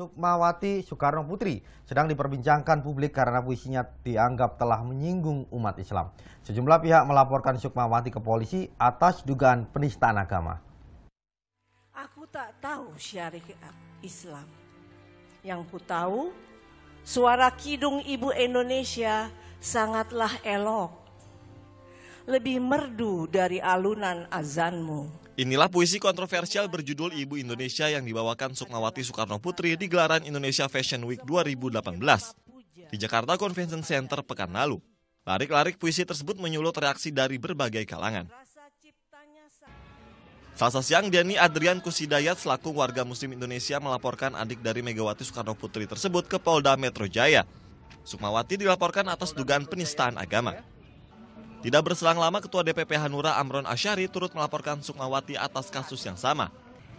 Sukmawati Soekarno Putri sedang diperbincangkan publik karena puisinya dianggap telah menyinggung umat Islam. Sejumlah pihak melaporkan Sukmawati ke polisi atas dugaan penistaan agama. Aku tak tahu syariat Islam. Yang ku tahu, suara kidung Ibu Indonesia sangatlah elok. Lebih merdu dari alunan azanmu Inilah puisi kontroversial berjudul Ibu Indonesia yang dibawakan Sukmawati Soekarno Putri di gelaran Indonesia Fashion Week 2018 di Jakarta Convention Center pekan lalu. Larik-larik puisi tersebut menyulut reaksi dari berbagai kalangan. Selasa siang, Dani Adrian Kusidayat selaku warga muslim Indonesia melaporkan adik dari Megawati Soekarno Putri tersebut ke Polda Metro Jaya. Sukmawati dilaporkan atas dugaan penistaan agama. Tidak berselang lama, Ketua DPP Hanura Amron Asyari turut melaporkan Sukmawati atas kasus yang sama.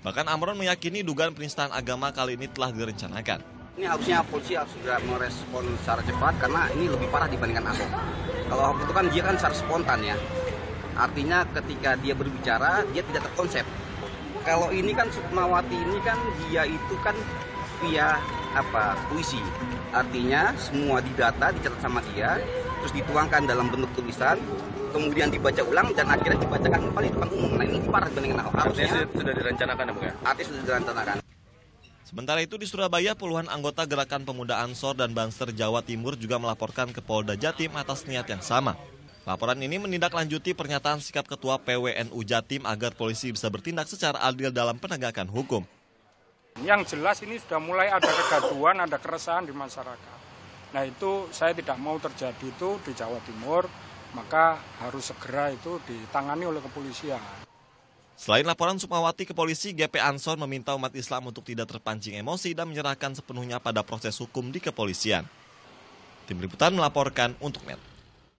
Bahkan Amron meyakini dugaan penistaan agama kali ini telah direncanakan. Ini harusnya polisi harus segera merespon secara cepat karena ini lebih parah dibandingkan aku. Kalau aku itu kan dia kan secara spontan ya. Artinya ketika dia berbicara, dia tidak terkonsep. Kalau ini kan Sukmawati ini kan dia itu kan via apa puisi artinya semua didata dicatat sama dia terus dituangkan dalam bentuk tulisan kemudian dibaca ulang dan akhirnya dibacakan kembali di depan umum nah ini parah dengan Artinya artis sudah direncanakan ya ya? artis sudah direncanakan Sementara itu di Surabaya puluhan anggota gerakan pemuda Ansor dan Banser Jawa Timur juga melaporkan ke Polda Jatim atas niat yang sama. Laporan ini menindaklanjuti pernyataan sikap Ketua PWNU Jatim agar polisi bisa bertindak secara adil dalam penegakan hukum. Yang jelas ini sudah mulai ada kegaduhan, ada keresahan di masyarakat. Nah itu saya tidak mau terjadi itu di Jawa Timur, maka harus segera itu ditangani oleh kepolisian. Selain laporan Sukmawati ke polisi, GP Anson meminta umat Islam untuk tidak terpancing emosi dan menyerahkan sepenuhnya pada proses hukum di kepolisian. Tim Liputan melaporkan untuk NET.